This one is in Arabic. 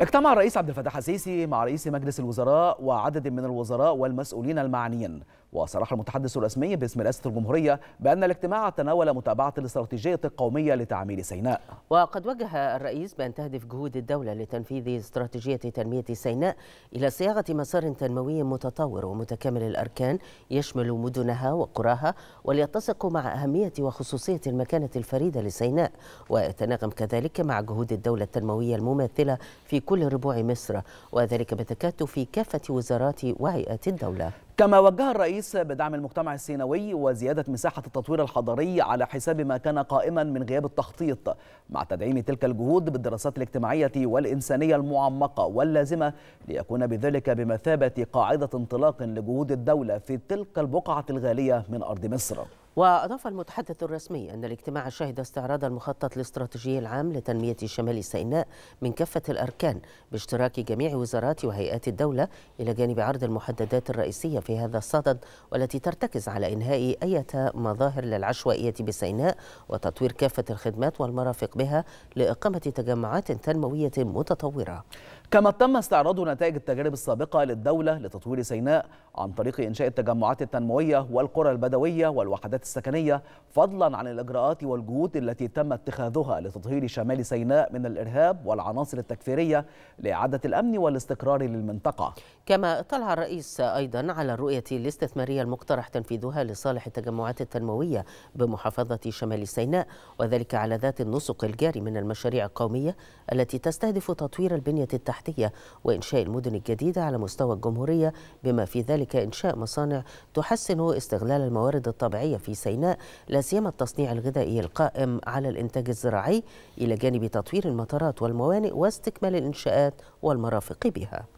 اجتمع الرئيس عبد الفتاح السيسي مع رئيس مجلس الوزراء وعدد من الوزراء والمسؤولين المعنيين وصرح المتحدث الرسمي باسم رئاسة الجمهورية بأن الاجتماع تناول متابعة الاستراتيجية القومية لتعمير سيناء وقد وجه الرئيس بأن تهدف جهود الدولة لتنفيذ استراتيجية تنمية سيناء إلى صياغة مسار تنموي متطور ومتكامل الأركان يشمل مدنها وقراها وليتسق مع أهمية وخصوصية المكانة الفريدة لسيناء ويتناغم كذلك مع جهود الدولة التنموية المماثلة في كل ربوع مصر وذلك بتكاتف كافة وزارات وهيئات الدولة كما وجه الرئيس بدعم المجتمع السينوي وزيادة مساحة التطوير الحضري على حساب ما كان قائما من غياب التخطيط مع تدعيم تلك الجهود بالدراسات الاجتماعية والإنسانية المعمقة واللازمة ليكون بذلك بمثابة قاعدة انطلاق لجهود الدولة في تلك البقعة الغالية من أرض مصر وأضاف المتحدث الرسمي أن الاجتماع شهد استعراض المخطط الاستراتيجي العام لتنمية شمال سيناء من كافة الأركان باشتراك جميع وزارات وهيئات الدولة إلى جانب عرض المحددات الرئيسية في هذا الصدد والتي ترتكز على إنهاء أي مظاهر للعشوائية بسيناء وتطوير كافة الخدمات والمرافق بها لإقامة تجمعات تنموية متطورة كما تم استعراض نتائج التجارب السابقة للدولة لتطوير سيناء عن طريق إنشاء التجمعات التنموية والقرى البدوية والوحدات السكنية فضلا عن الإجراءات والجهود التي تم اتخاذها لتطهير شمال سيناء من الإرهاب والعناصر التكفيرية لإعادة الأمن والاستقرار للمنطقة كما اطلع الرئيس أيضا على الرؤية الاستثمارية المقترح تنفيذها لصالح التجمعات التنموية بمحافظة شمال سيناء وذلك على ذات النسق الجاري من المشاريع القومية التي تستهدف تطوير البنية التحتية التحتية وإنشاء المدن الجديدة على مستوى الجمهورية بما في ذلك إنشاء مصانع تحسن استغلال الموارد الطبيعية في سيناء لا سيما التصنيع الغذائي القائم على الإنتاج الزراعي إلى جانب تطوير المطارات والموانئ واستكمال الإنشاءات والمرافق بها